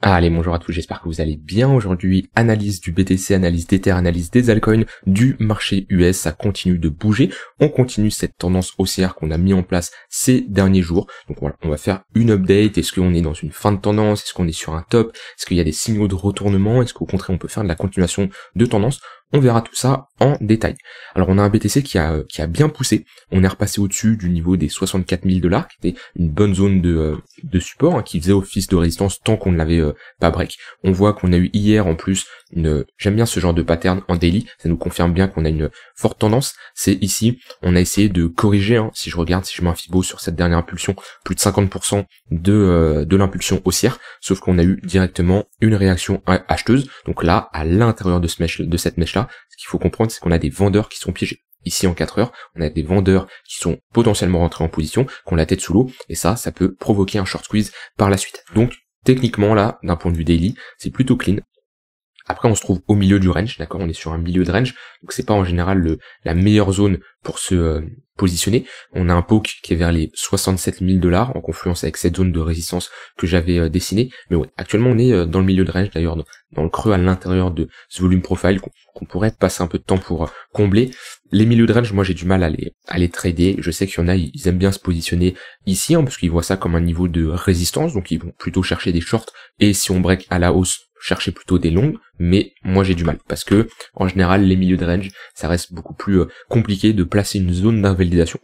Allez, bonjour à tous, j'espère que vous allez bien. Aujourd'hui, analyse du BTC, analyse d'Ether, analyse des altcoins, du marché US, ça continue de bouger. On continue cette tendance haussière qu'on a mis en place ces derniers jours. Donc voilà, on va faire une update. Est-ce qu'on est dans une fin de tendance Est-ce qu'on est sur un top Est-ce qu'il y a des signaux de retournement Est-ce qu'au contraire, on peut faire de la continuation de tendance on verra tout ça en détail. Alors on a un BTC qui a, euh, qui a bien poussé. On est repassé au-dessus du niveau des 64 000 dollars, qui était une bonne zone de, euh, de support, hein, qui faisait office de résistance tant qu'on ne l'avait euh, pas break. On voit qu'on a eu hier en plus j'aime bien ce genre de pattern en daily, ça nous confirme bien qu'on a une forte tendance. C'est ici, on a essayé de corriger, hein, si je regarde, si je mets un Fibo sur cette dernière impulsion, plus de 50% de, euh, de l'impulsion haussière, sauf qu'on a eu directement une réaction acheteuse. Donc là, à l'intérieur de, ce de cette mèche-là, ce qu'il faut comprendre, c'est qu'on a des vendeurs qui sont piégés ici en 4 heures, on a des vendeurs qui sont potentiellement rentrés en position, qui ont la tête sous l'eau, et ça, ça peut provoquer un short squeeze par la suite. Donc, techniquement, là, d'un point de vue daily, c'est plutôt clean. Après, on se trouve au milieu du range, d'accord On est sur un milieu de range, donc c'est pas en général le, la meilleure zone pour se euh, positionner. On a un poke qui est vers les 67 000 dollars en confluence avec cette zone de résistance que j'avais euh, dessinée. Mais ouais, actuellement, on est euh, dans le milieu de range, d'ailleurs, dans, le creux à l'intérieur de ce volume profile qu'on, pourrait passer un peu de temps pour combler. Les milieux de range, moi, j'ai du mal à les, à trader. Je sais qu'il y en a, ils aiment bien se positionner ici, hein, parce qu'ils voient ça comme un niveau de résistance, donc ils vont plutôt chercher des shorts. Et si on break à la hausse chercher plutôt des longues, mais moi j'ai du mal parce que en général les milieux de range ça reste beaucoup plus euh, compliqué de placer une zone d'invalidation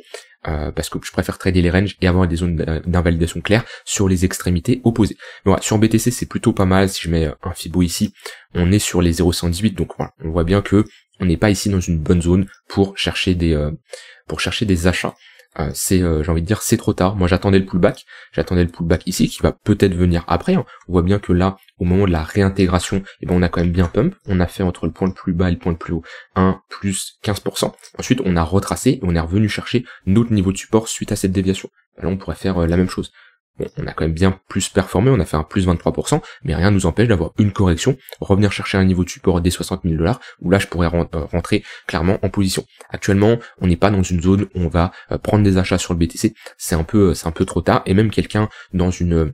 euh, parce que je préfère trader les ranges et avoir des zones d'invalidation claires sur les extrémités opposées. Mais sur BTC c'est plutôt pas mal, si je mets euh, un Fibo ici, on est sur les 0,118, donc voilà, on voit bien que on n'est pas ici dans une bonne zone pour chercher des pour chercher des achats. Euh, c'est euh, j'ai envie de dire c'est trop tard. Moi j'attendais le pullback, j'attendais le pullback ici qui va peut-être venir après. Hein. On voit bien que là, au moment de la réintégration, eh ben, on a quand même bien pump. On a fait entre le point le plus bas et le point le plus haut 1 plus 15%. Ensuite on a retracé et on est revenu chercher notre niveau de support suite à cette déviation. alors on pourrait faire euh, la même chose on a quand même bien plus performé, on a fait un plus 23%, mais rien ne nous empêche d'avoir une correction, revenir chercher un niveau de support des 60 000 dollars, où là je pourrais euh, rentrer clairement en position. Actuellement, on n'est pas dans une zone où on va euh, prendre des achats sur le BTC, c'est un peu, euh, c'est un peu trop tard, et même quelqu'un dans une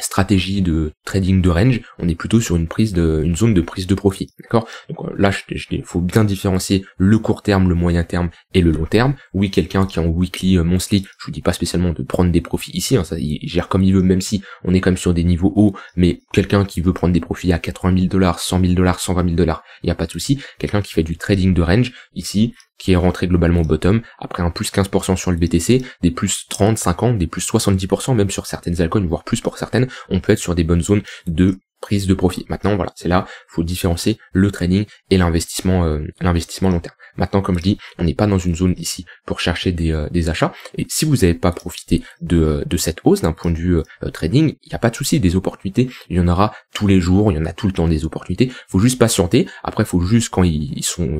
stratégie de trading de range, on est plutôt sur une prise de, une zone de prise de profit, d'accord Donc euh, là, il faut bien différencier le court terme, le moyen terme et le long terme. Oui, quelqu'un qui est en weekly, euh, monthly, je vous dis pas spécialement de prendre des profits ici, hein, ça il gère comme il veut, même si on est quand même sur des niveaux hauts, mais quelqu'un qui veut prendre des profits à 80 000 dollars, 100 000 dollars, 120 000 dollars, il n'y a pas de souci. Quelqu'un qui fait du trading de range, ici, qui est rentré globalement au bottom, après un plus 15% sur le BTC, des plus 30, 50, des plus 70%, même sur certaines altcoins, voire plus pour certaines, on peut être sur des bonnes zones de prise de profit. Maintenant, voilà, c'est là, faut différencier le trading et l'investissement, euh, l'investissement long terme. Maintenant, comme je dis, on n'est pas dans une zone ici pour chercher des, euh, achats. Et si vous n'avez pas profité euh, de, cette hausse d'un point de vue trading, il n'y a pas de souci, des opportunités, il y en aura tous les jours, il y en a tout le temps des opportunités. Faut juste patienter. Après, faut juste quand ils, sont,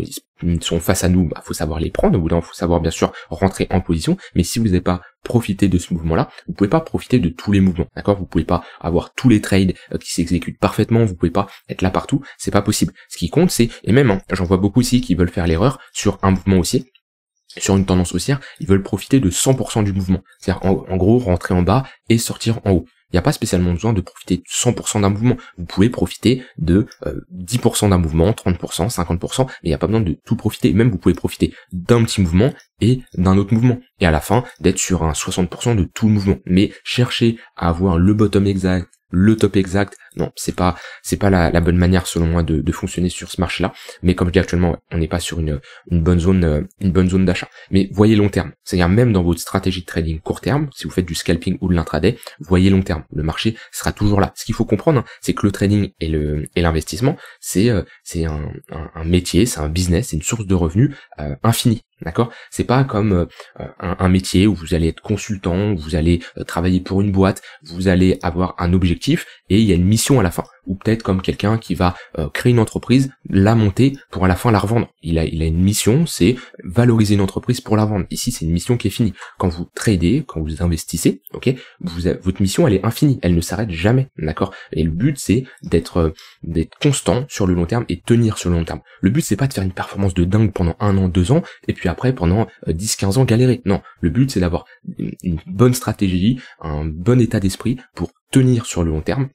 sont face à nous, il bah, faut savoir les prendre. Au faut savoir bien sûr rentrer en position. Mais si vous n'avez pas profité de ce mouvement-là, vous pouvez pas profiter de tous les mouvements, d'accord Vous pouvez pas avoir tous les trades euh, qui s'exécutent parfaitement. Vous ne pouvez pas être là partout. C'est pas possible. Ce qui compte, c'est et même, hein, j'en vois beaucoup aussi qui veulent faire l'erreur sur un mouvement haussier sur une tendance haussière, ils veulent profiter de 100% du mouvement. C'est-à-dire en gros rentrer en bas et sortir en haut. Il n'y a pas spécialement besoin de profiter de 100% d'un mouvement. Vous pouvez profiter de 10% euh, d'un mouvement, 30%, 50%, mais il n'y a pas besoin de tout profiter. Même vous pouvez profiter d'un petit mouvement et d'un autre mouvement. Et à la fin, d'être sur un 60% de tout mouvement. Mais cherchez à avoir le bottom exact, le top exact. Non, c'est pas c'est pas la, bonne manière selon moi de, fonctionner sur ce marché-là. Mais comme je dis actuellement, on n'est pas sur une, une bonne zone euh, une bonne zone d'achat. Mais voyez long terme, c'est-à-dire même dans votre stratégie de trading court terme, si vous faites du scalping ou de l'intraday, voyez long terme. Le marché sera toujours là. Ce qu'il faut comprendre, hein, c'est que le trading et le et l'investissement, c'est euh, c'est un, un, métier, c'est un business, c'est une source de revenus euh, infinie. D'accord C'est pas comme euh, un, métier où vous allez être consultant, où vous allez euh, travailler pour une boîte, vous allez avoir un objectif et il y a une mission à la fin ou peut-être comme quelqu'un qui va euh, créer une entreprise, la monter pour à la fin la revendre. Il a, il a une mission, c'est valoriser une entreprise pour la vendre. Ici, c'est une mission qui est finie. Quand vous tradez, quand vous investissez, ok, votre mission, elle est infinie, elle ne s'arrête jamais, d'accord Et le but, c'est d'être euh, d'être constant sur le long terme et tenir sur le long terme. Le but, c'est pas de faire une performance de dingue pendant un an, deux ans, et puis après, pendant 10-15 euh, ans, galérer. Non, le but, c'est d'avoir une bonne stratégie, un bon état d'esprit pour tenir sur le long terme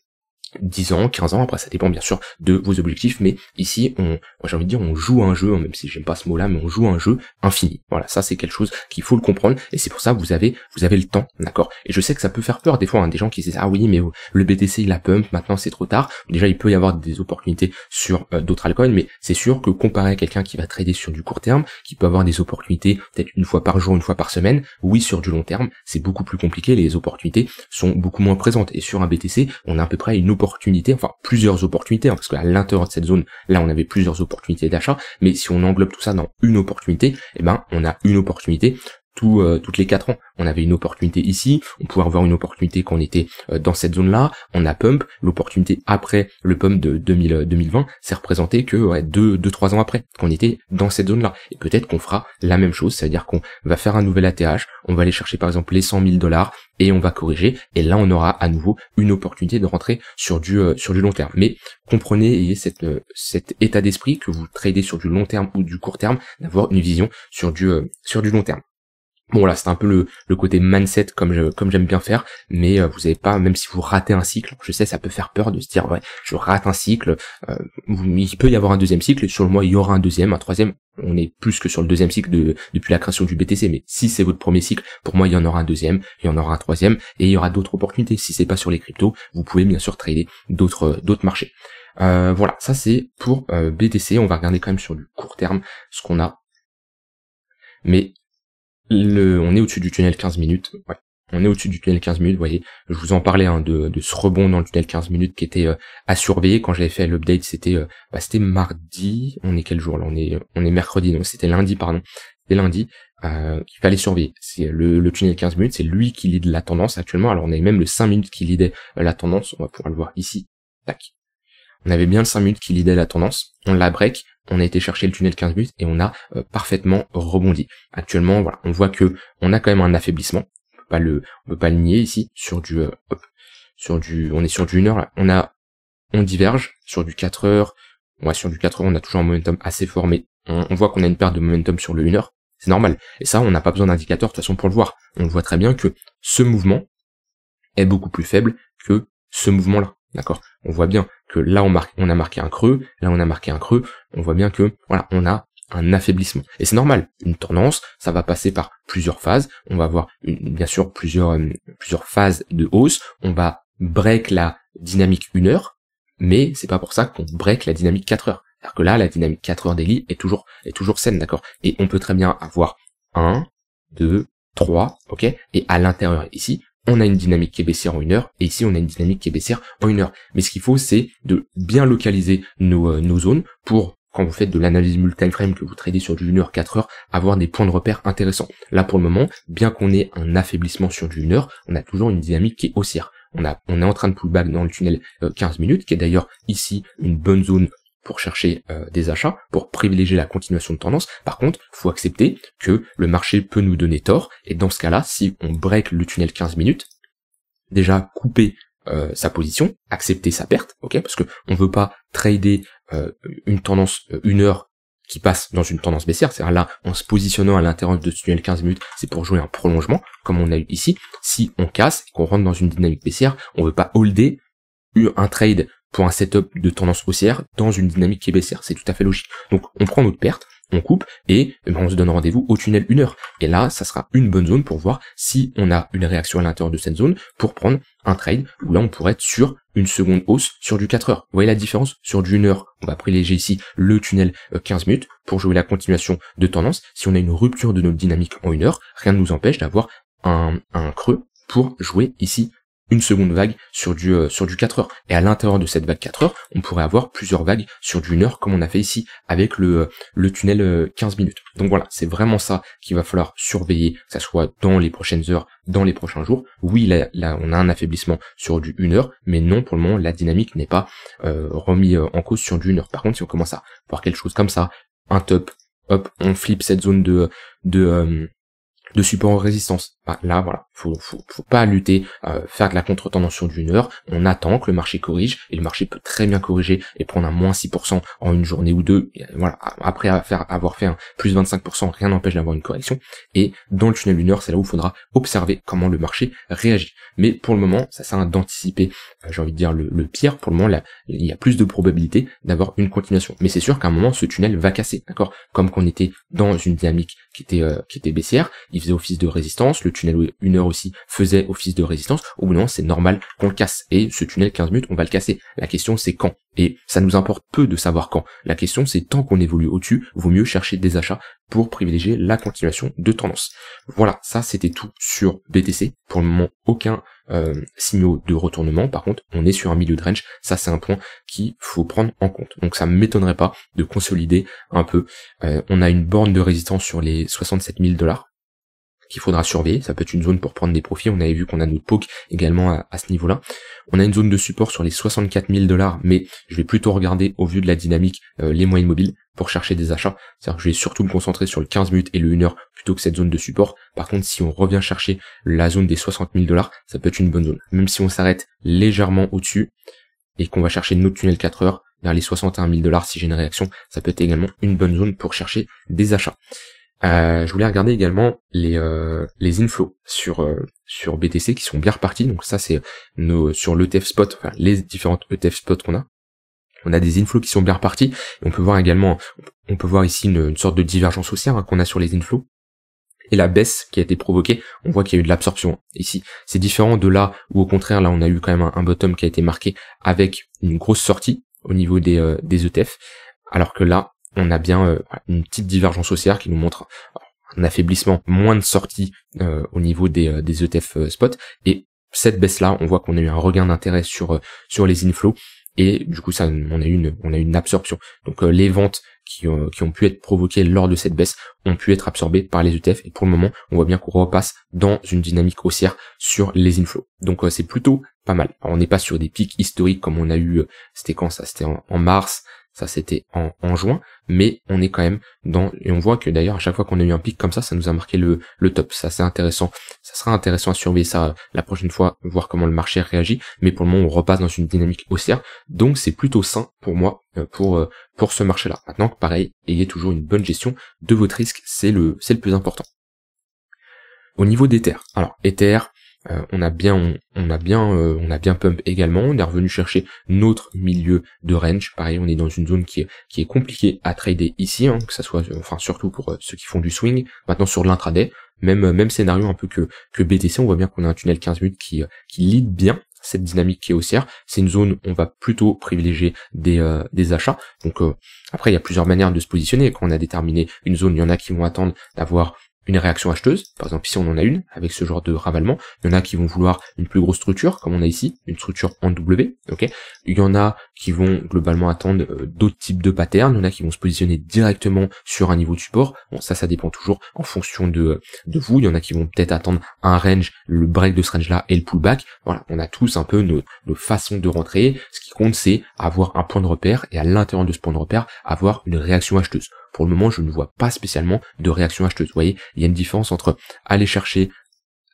10 ans, 15 ans, après ça dépend bien sûr de vos objectifs, mais ici on, j'ai envie de dire on joue un jeu, même si j'aime pas ce mot-là, mais on joue un jeu infini. Voilà, ça c'est quelque chose qu'il faut le comprendre, et c'est pour ça que vous avez, vous avez le temps, d'accord Et je sais que ça peut faire peur des fois, hein, des gens qui disent ah oui mais le BTC il a pump, maintenant c'est trop tard. Déjà il peut y avoir des opportunités sur euh, d'autres altcoins, mais c'est sûr que comparé à quelqu'un qui va trader sur du court terme, qui peut avoir des opportunités peut-être une fois par jour, une fois par semaine, oui sur du long terme c'est beaucoup plus compliqué, les opportunités sont beaucoup moins présentes, et sur un BTC on a à peu près une opportunité, enfin plusieurs opportunités, parce hein, parce qu'à l'intérieur de cette zone, là on avait plusieurs opportunités d'achat, mais si on englobe tout ça dans une opportunité, et eh ben on a une opportunité euh, toutes les quatre ans. On avait une opportunité ici, on pouvait avoir une opportunité quand on était euh, dans cette zone-là. On a pump, l'opportunité après le pump de 2020, c'est représenté que ouais, deux, trois ans après, qu'on était dans cette zone-là. Et peut-être qu'on fera la même chose, c'est-à-dire qu'on va faire un nouvel ATH, on va aller chercher par exemple les 100 000 dollars et on va corriger. Et là, on aura à nouveau une opportunité de rentrer sur du euh, sur du long terme. Mais comprenez, ayez cette, cet état d'esprit que vous tradez sur du long terme ou du court terme, d'avoir une vision sur du sur du long terme. Bon là, c'est un peu le, côté mindset comme je, comme j'aime bien faire, mais euh, vous n'avez pas, même si vous ratez un cycle, je sais ça peut faire peur de se dire ouais, je rate un cycle, euh, il peut y avoir un deuxième cycle, sur le mois il y aura un deuxième, un troisième, on est plus que sur le deuxième cycle depuis la création du BTC, mais si c'est votre premier cycle, pour moi il y en aura un deuxième, il y en aura un troisième, et il y aura d'autres opportunités. Si c'est pas sur les cryptos, vous pouvez bien sûr trader d'autres euh, d'autres marchés. voilà, ça c'est pour BTC, on va regarder quand même sur le court terme ce qu'on a. Mais on est au-dessus du tunnel 15 minutes. Ouais. On est au-dessus du tunnel 15 minutes, vous voyez. Je vous en parlais hein, de, ce rebond dans le tunnel 15 minutes qui était euh, à surveiller. Quand j'avais fait l'update, c'était euh, bah, c'était mardi. On est quel jour là On est on est mercredi, non. c'était lundi, pardon. C'était lundi. Euh, qu'il fallait surveiller. C'est le, tunnel 15 minutes, c'est lui qui lead la tendance actuellement. Alors on avait même le 5 minutes qui lidait euh, la tendance. On va pouvoir le voir ici. Tac. On avait bien le 5 minutes qui lidait la tendance. On la break on a été chercher le tunnel 15 minutes, et on a euh, parfaitement rebondi. Actuellement, voilà, on voit que on a quand même un affaiblissement. On peut pas le, peut pas le nier ici sur du, euh, sur du, on est sur du 1 heure On a, on diverge sur du 4 heures. Ouais, sur du 4 heures, on a toujours un momentum assez fort, mais on voit qu'on a une perte de momentum sur le 1 heure. C'est normal. Et ça, on n'a pas besoin d'indicateur de toute façon pour le voir. On voit très bien que ce mouvement est beaucoup plus faible que ce mouvement-là. D'accord On voit bien que là on, on a marqué un creux, là on a marqué un creux, on voit bien que voilà, on a un affaiblissement. Et c'est normal, une tendance, ça va passer par plusieurs phases, on va avoir bien sûr plusieurs, euh, plusieurs phases de hausse, on va break la dynamique 1 heure, mais c'est pas pour ça qu'on break la dynamique 4 heures. Alors que là, la dynamique 4 heures d'Eli est toujours, est toujours saine, d'accord Et on peut très bien avoir 1, 2, 3, ok Et à l'intérieur ici, on a une dynamique qui est baissière en une heure, et ici on a une dynamique qui est baissière en une heure. Mais ce qu'il faut, c'est de bien localiser nos, euh, zones pour quand vous faites de l'analyse multi-frame, que vous tradez sur du 1 heure, 4 heures, avoir des points de repère intéressants. Là, pour le moment, bien qu'on ait un affaiblissement sur du 1 heure, on a toujours une dynamique qui est haussière. On, a, on est en train de pullback dans le tunnel 15 euh, minutes, qui est d'ailleurs ici une bonne zone pour chercher euh, des achats, pour privilégier la continuation de tendance. Par contre, faut accepter que le marché peut nous donner tort, et dans ce cas-là, si on break le tunnel 15 minutes, déjà couper euh, sa position, accepter sa perte, ok, parce que on veut pas trader euh, une tendance une heure qui passe dans une tendance baissière, c'est-à-dire là, en se positionnant à l'intérieur de ce tunnel 15 minutes, c'est pour jouer un prolongement, comme on a eu ici. Si on casse qu'on rentre dans une dynamique baissière, on veut pas holder un trade pour un setup de tendance haussière dans une dynamique qui est baissière. C'est tout à fait logique. Donc on prend notre perte, on coupe et eh ben, on se donne rendez-vous au tunnel 1 heure. Et là, ça sera une bonne zone pour voir si on a une réaction à l'intérieur de cette zone pour prendre un trade où là on pourrait être sur une seconde hausse sur du 4 heures. Vous voyez la différence Sur du 1 heure, on va privilégier ici le tunnel 15 euh, minutes pour jouer la continuation de tendance. Si on a une rupture de notre dynamique en 1 heure, rien ne nous empêche d'avoir un, un creux pour jouer ici une seconde vague sur du, euh, sur du 4 heures. Et à l'intérieur de cette vague 4 heures, on pourrait avoir plusieurs vagues sur du 1 heure comme on a fait ici avec le, euh, le tunnel 15 euh, minutes. Donc voilà, c'est vraiment ça qu'il va falloir surveiller, que ça soit dans les prochaines heures, dans les prochains jours. Oui, là, là on a un affaiblissement sur du 1 heure, mais non, pour le moment, la dynamique n'est pas remis en cause sur du 1 heure. Par contre, si on commence à voir quelque chose comme ça, un top, hop, on flippe cette zone de, de, de support en résistance bah, là, voilà, faut, faut, faut pas lutter, euh, faire de la contre-tendance sur d'une heure, on attend que le marché corrige, et le marché peut très bien corriger et prendre un moins 6% en une journée ou deux, voilà, après avoir fait un plus 25%, rien n'empêche d'avoir une correction, et dans le tunnel d'une heure, c'est là où il faudra observer comment le marché réagit. Mais pour le moment, ça sert d'anticiper, euh, j'ai envie de dire, le, pire, pour le moment, là, il y a plus de probabilité d'avoir une continuation. Mais c'est sûr qu'à un moment, ce tunnel va casser, d'accord Comme qu'on était dans une dynamique qui était, euh, qui était baissière, il faisait office de résistance, tunnel une heure aussi faisait office de résistance, au bout d'un moment c'est normal qu'on le casse. Et ce tunnel 15 minutes, on va le casser. La question c'est quand. Et ça nous importe peu de savoir quand. La question c'est tant qu'on évolue au-dessus, vaut mieux chercher des achats pour privilégier la continuation de tendance. Voilà, ça c'était tout sur BTC. Pour le moment, aucun euh, signaux de retournement. Par contre, on est sur un milieu de range. Ça c'est un point qu'il faut prendre en compte. Donc ça ne m'étonnerait pas de consolider un peu. Euh, on a une borne de résistance sur les 67 000 dollars qu'il faudra surveiller. Ça peut être une zone pour prendre des profits. On avait vu qu'on a notre poke également à, ce niveau-là. On a une zone de support sur les 64 000 dollars, mais je vais plutôt regarder au vu de la dynamique euh, les moyennes mobiles pour chercher des achats. C'est-à-dire que je vais surtout me concentrer sur le 15 minutes et le 1 heure plutôt que cette zone de support. Par contre, si on revient chercher la zone des 60 000 dollars, ça peut être une bonne zone. Même si on s'arrête légèrement au-dessus et qu'on va chercher notre tunnel 4 heures vers les 61 000 dollars si j'ai une réaction, ça peut être également une bonne zone pour chercher des achats. Euh, je voulais regarder également les, euh, les inflows sur, euh, sur BTC qui sont bien repartis. Donc ça c'est nos sur l'ETF spot, les différentes ETF spots qu'on a. On a des inflows qui sont bien repartis. on peut voir également, on peut voir ici une, sorte de divergence haussière hein, qu'on a sur les inflows. Et la baisse qui a été provoquée, on voit qu'il y a eu de l'absorption ici. C'est différent de là où au contraire là on a eu quand même un, bottom qui a été marqué avec une grosse sortie au niveau des, des ETF. Alors que là, on a bien euh, une petite divergence haussière qui nous montre euh, un affaiblissement, moins de sorties euh, au niveau des, ETF e spot. Et cette baisse-là, on voit qu'on a eu un regain d'intérêt sur, sur les inflows et du coup ça on a une on a une absorption. Donc les ventes qui, ont pu être provoquées lors de cette baisse ont pu être absorbées par les ETF et pour le moment on voit bien qu'on repasse dans une dynamique haussière sur les inflows. Donc c'est plutôt pas mal. on n'est pas sur des pics historiques comme on a eu c'était quand ça c'était en, mars ça c'était en, juin, mais on est quand même dans, et on voit que d'ailleurs à chaque fois qu'on a eu un pic comme ça, ça nous a marqué le, le top, ça c'est intéressant, ça sera intéressant à surveiller ça euh, la prochaine fois, voir comment le marché réagit, mais pour le moment on repasse dans une dynamique haussière, donc c'est plutôt sain pour moi, euh, pour, euh, pour ce marché-là. Maintenant, pareil, ayez toujours une bonne gestion de votre risque, c'est le, c'est le plus important. Au niveau d'Ether, alors Ether, euh, on a bien, on, a bien, euh, on a bien pump également. On est revenu chercher notre milieu de range. Pareil, on est dans une zone qui est, qui est compliquée à trader ici, hein, que ça soit, euh, enfin surtout pour ceux qui font du swing. Maintenant sur l'intraday, même même scénario un peu que que BTC. On voit bien qu'on a un tunnel 15 minutes qui qui lead bien cette dynamique qui est haussière. C'est une zone où on va plutôt privilégier des, des achats. Donc après, il y a plusieurs manières de se positionner. Quand on a déterminé une zone, il y en a qui vont attendre d'avoir une réaction acheteuse, par exemple ici on en a une avec ce genre de ravalement, il y en a qui vont vouloir une plus grosse structure, comme on a ici, une structure en W, ok il y en a qui vont globalement attendre euh, d'autres types de patterns, il y en a qui vont se positionner directement sur un niveau de support, bon ça ça dépend toujours en fonction de, de vous, il y en a qui vont peut-être attendre un range, le break de ce range là et le pullback, voilà, on a tous un peu nos, nos façons de rentrer, ce qui compte c'est avoir un point de repère et à l'intérieur de ce point de repère, avoir une réaction acheteuse. Pour le moment, je ne vois pas spécialement de réaction acheteuse. Vous voyez, il y a une différence entre aller chercher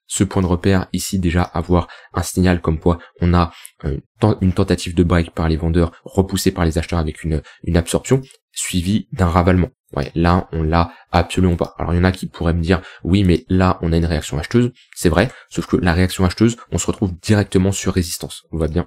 ce point de repère ici déjà avoir un signal comme quoi on a euh, une tentative de break par les vendeurs repoussée par les acheteurs avec une, absorption suivie d'un ravalement. là, on l'a absolument pas. Alors, il y en a qui pourraient me dire, oui, mais là, on a une réaction acheteuse. C'est vrai. Sauf que la réaction acheteuse, on se retrouve directement sur résistance. On va bien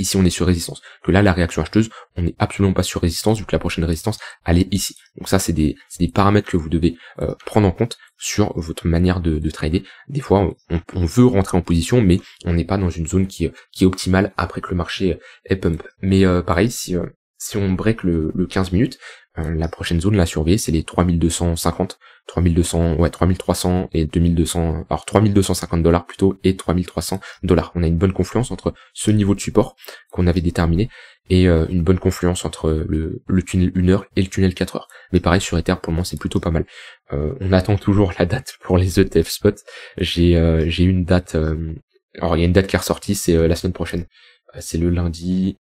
ici on est sur résistance. Que là, la réaction acheteuse, on n'est absolument pas sur résistance, vu que la prochaine résistance, elle ici. Donc ça, c'est des, des, paramètres que vous devez euh, prendre en compte sur votre manière de, de trader. Des fois, on, veut rentrer en position, mais on n'est pas dans une zone qui, qui, est optimale après que le marché est pump. Mais euh, pareil, si, euh, si on break le, le 15 minutes, euh, la prochaine zone la surveiller, c'est les 3250, 3200, ouais 3300 et 2200, alors 3250 dollars plutôt et 3300 dollars. On a une bonne confluence entre ce niveau de support qu'on avait déterminé et euh, une bonne confluence entre le, tunnel 1 heure et le tunnel 4 heures. Mais pareil sur Ether pour le moment c'est plutôt pas mal. Euh, on attend toujours la date pour les ETF spots. J'ai j'ai une date, alors il y a une date qui est ressortie, c'est la semaine prochaine. c'est le lundi,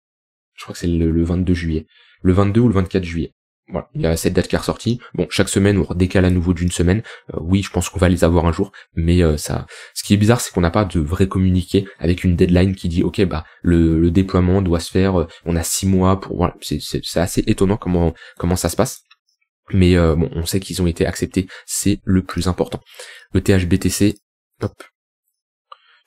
je crois que c'est le 22 juillet le 22 ou le 24 juillet. Voilà, il y a cette date qui est ressortie. Bon, chaque semaine, on redécale à nouveau d'une semaine. Euh, oui, je pense qu'on va les avoir un jour, mais euh, ça. Ce qui est bizarre, c'est qu'on n'a pas de vrai communiqué avec une deadline qui dit, ok, bah le, déploiement doit se faire. Euh, on a six mois pour. Voilà, c'est assez étonnant comment comment ça se passe. Mais bon, on sait qu'ils ont été acceptés, c'est le plus important. Le THBTC, hop,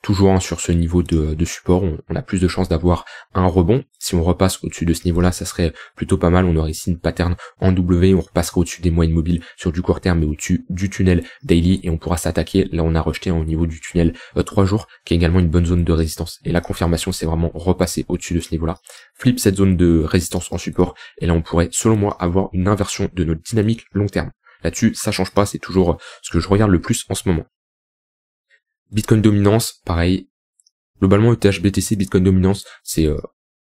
toujours hein, sur ce niveau de, support, on, a plus de chances d'avoir un rebond. Si on repasse au-dessus de ce niveau-là, ça serait plutôt pas mal. On aurait ici une pattern en W, on repasserait au-dessus des moyennes mobiles sur du court terme, et au-dessus du tunnel daily, et on pourra s'attaquer. Là, on a rejeté hein, au niveau du tunnel 3 euh, jours, qui est également une bonne zone de résistance. Et la confirmation, c'est vraiment repasser au-dessus de ce niveau-là. Flip cette zone de résistance en support, et là, on pourrait, selon moi, avoir une inversion de notre dynamique long terme. Là-dessus, ça change pas, c'est toujours ce que je regarde le plus en ce moment. Bitcoin Dominance, pareil. Globalement, ETH BTC, Bitcoin Dominance, c'est euh,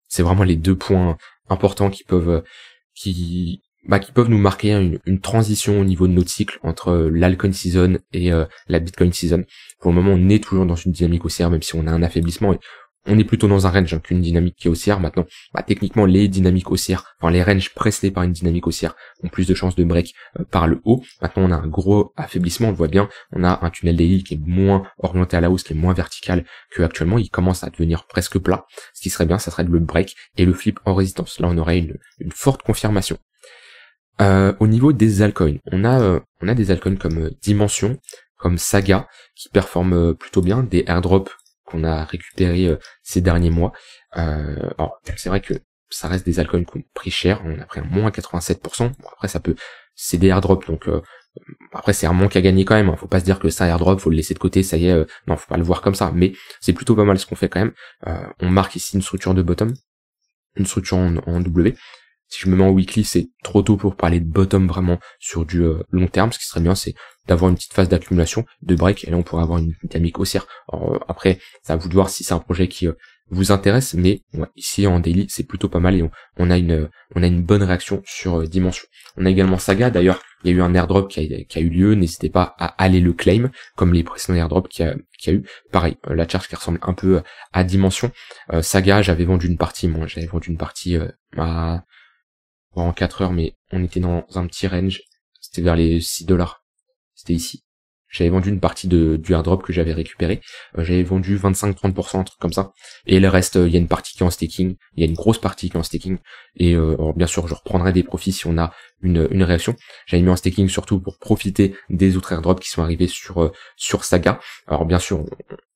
c'est vraiment les deux points importants qui peuvent euh, qui bah, qui peuvent nous marquer une, transition au niveau de notre cycle entre euh, l'alcoin season et la bitcoin season. Pour le moment, on est toujours dans une dynamique haussière, même si on a un affaiblissement. Et on est plutôt dans un range hein, qu'une dynamique qui est haussière. Maintenant, bah, techniquement, les dynamiques haussières, enfin les ranges pressés par une dynamique haussière ont plus de chances de break euh, par le haut. Maintenant, on a un gros affaiblissement, on le voit bien. On a un tunnel d'élite qui est moins orienté à la hausse, qui est moins vertical que actuellement. Il commence à devenir presque plat. Ce qui serait bien, ça serait le break et le flip en résistance. Là, on aurait une, forte confirmation. Euh, au niveau des altcoins, on a euh, on a des altcoins comme Dimension, comme Saga qui performent plutôt bien, des airdrops qu'on a récupéré euh, ces derniers mois. Euh, alors c'est vrai que ça reste des alcools qui ont pris cher, on a pris un moins 87%, après ça peut, c'est des airdrops, donc euh, après c'est un manque à gagner quand même, ne hein. faut pas se dire que ça airdrop, faut le laisser de côté, ça y est, non, faut pas le voir comme ça, mais c'est plutôt pas mal ce qu'on fait quand même, on marque ici une structure de bottom, une structure en W, si je me mets en weekly, c'est trop tôt pour parler de bottom vraiment sur du euh, long terme. Ce qui serait bien, c'est d'avoir une petite phase d'accumulation, de break, et là on pourrait avoir une dynamique haussière. Euh, après, ça va vous de voir si c'est un projet qui euh, vous intéresse, mais ici en daily, c'est plutôt pas mal et on, a une on a une bonne réaction sur dimension. On a également Saga, d'ailleurs, il y a eu un airdrop qui a, qui a eu lieu, n'hésitez pas à aller le claim, comme les précédents airdrops qu'il y a, qui a eu. Pareil, la charge qui ressemble un peu à dimension. Saga, j'avais vendu une partie, moi j'avais vendu une partie à en 4 heures, mais on était dans un petit range. C'était vers les 6 dollars. C'était ici. J'avais vendu une partie de, du airdrop que j'avais récupéré. Euh, j'avais vendu 25-30%, truc comme ça. Et le reste, euh, il y a une partie qui est en staking. Il y a une grosse partie qui est en staking. Et euh, bien sûr, je reprendrai des profits si on a une, réaction. J'avais mis en staking surtout pour profiter des autres airdrops qui sont arrivés sur, euh, sur Saga. Alors bien sûr,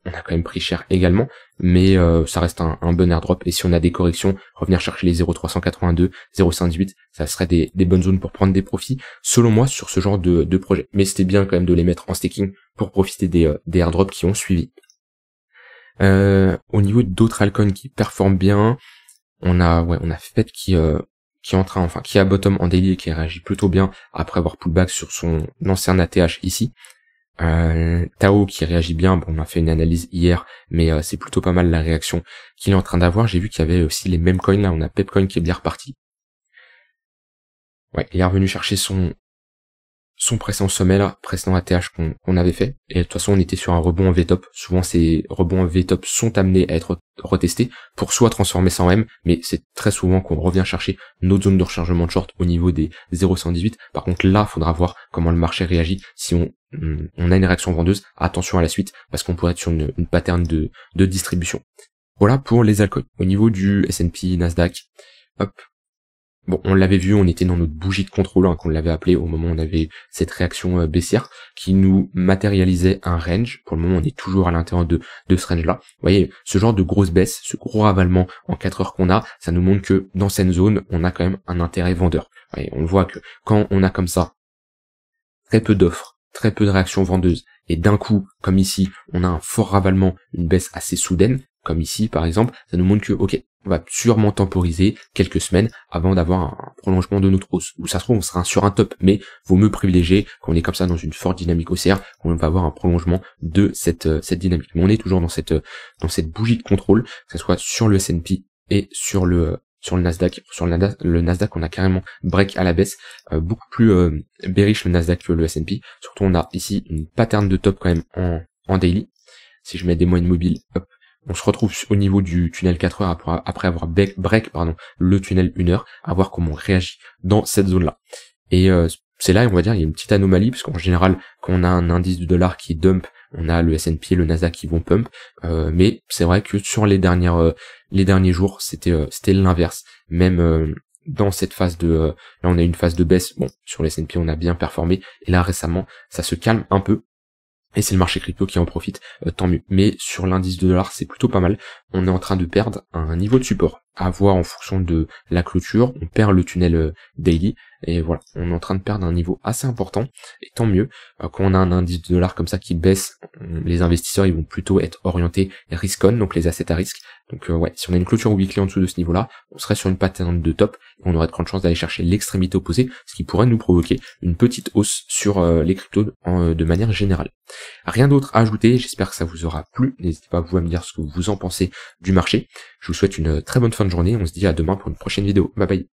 on a quand même pris cher également, mais euh, ça reste un, bon airdrop. Et si on a des corrections, revenir chercher les 0,382, 0,58, ça serait des, bonnes zones pour prendre des profits, selon moi, sur ce genre de, projet. Mais c'était bien quand même de les mettre en staking pour profiter des, euh, des airdrops qui ont suivi. au niveau d'autres halcons qui performent bien, on a ouais, on a qui qui hein, enfin qui a bottom en daily et qui réagit plutôt bien après avoir pullback sur son ancien ATH ici. Euh, Tao qui réagit bien, bon, on a fait une analyse hier, mais euh, c'est plutôt pas mal la réaction qu'il est en train d'avoir. J'ai vu qu'il y avait aussi les mêmes coins là, on a Pepcoin qui est bien reparti. Ouais, il est revenu chercher son son précédent sommet là, précédent ATH qu'on avait fait. Et de toute façon, on était sur un rebond en V-top. Souvent, ces rebonds en V-top sont amenés à être retestés pour soit transformer sans M, mais c'est très souvent qu'on revient chercher notre zone de rechargement de short au niveau des 0,118. Par contre, là, faudra voir comment le marché réagit si on, a une réaction vendeuse. Attention à la suite, parce qu'on pourrait être sur une, une pattern de, de distribution. Voilà pour les alcools. Au niveau du S&P, Nasdaq, hop, Bon, on l'avait vu, on était dans notre bougie de contrôle, hein, qu'on l'avait appelé au moment où on avait cette réaction euh, baissière, qui nous matérialisait un range. Pour le moment, on est toujours à l'intérieur de, de ce range-là. Vous voyez, ce genre de grosse baisse, ce gros ravalement en 4 heures qu'on a, ça nous montre que dans cette zone, on a quand même un intérêt vendeur. Vous voyez, on voit que quand on a comme ça, très peu d'offres, très peu de réactions vendeuses, et d'un coup, comme ici, on a un fort ravalement, une baisse assez soudaine, comme ici par exemple, ça nous montre que, ok, on va sûrement temporiser quelques semaines avant d'avoir un prolongement de notre hausse. Ou ça se trouve, on sera sur un top, mais vaut mieux privilégier quand on est comme ça dans une forte dynamique haussière, on va avoir un prolongement de cette, euh, cette dynamique. Mais on est toujours dans cette, euh, dans cette bougie de contrôle, que ce soit sur le S&P et sur le, euh, sur le Nasdaq. Sur le Nasdaq, on a carrément break à la baisse, beaucoup plus euh, bearish le Nasdaq que le S&P. Surtout, on a ici une pattern de top quand même en, en daily. Si je mets des moyennes mobiles, hop, on se retrouve au niveau du tunnel 4 heures après avoir break pardon, le tunnel 1 heure, à voir comment on réagit dans cette zone-là. Et euh, c'est là, on va dire, il y a une petite anomalie, parce qu'en général, quand on a un indice du dollar qui dump, on a le S&P et le Nasdaq qui vont pump, euh, mais c'est vrai que sur les dernières, euh, les derniers jours, c'était, c'était l'inverse. Même dans cette phase de, là, on a une phase de baisse. Bon, sur le S&P, on a bien performé, et là récemment, ça se calme un peu et c'est le marché crypto qui en profite, euh, tant mieux. Mais sur l'indice de dollars, c'est plutôt pas mal. On est en train de perdre un niveau de support à voir en fonction de la clôture, on perd le tunnel euh, daily, et voilà, on est en train de perdre un niveau assez important, et tant mieux, euh, quand on a un indice de dollar comme ça qui baisse, les investisseurs ils vont plutôt être orientés risk on, donc les assets à risque, donc euh, ouais, si on a une clôture weekly en dessous de ce niveau-là, on serait sur une patente de top, et on aurait de grandes chances d'aller chercher l'extrémité opposée, ce qui pourrait nous provoquer une petite hausse sur les cryptos de manière générale. Rien d'autre à ajouter, j'espère que ça vous aura plu, n'hésitez pas vous à me dire ce que vous en pensez du marché, je vous souhaite une très bonne fin de journée. On se dit à demain pour une prochaine vidéo. Bye bye.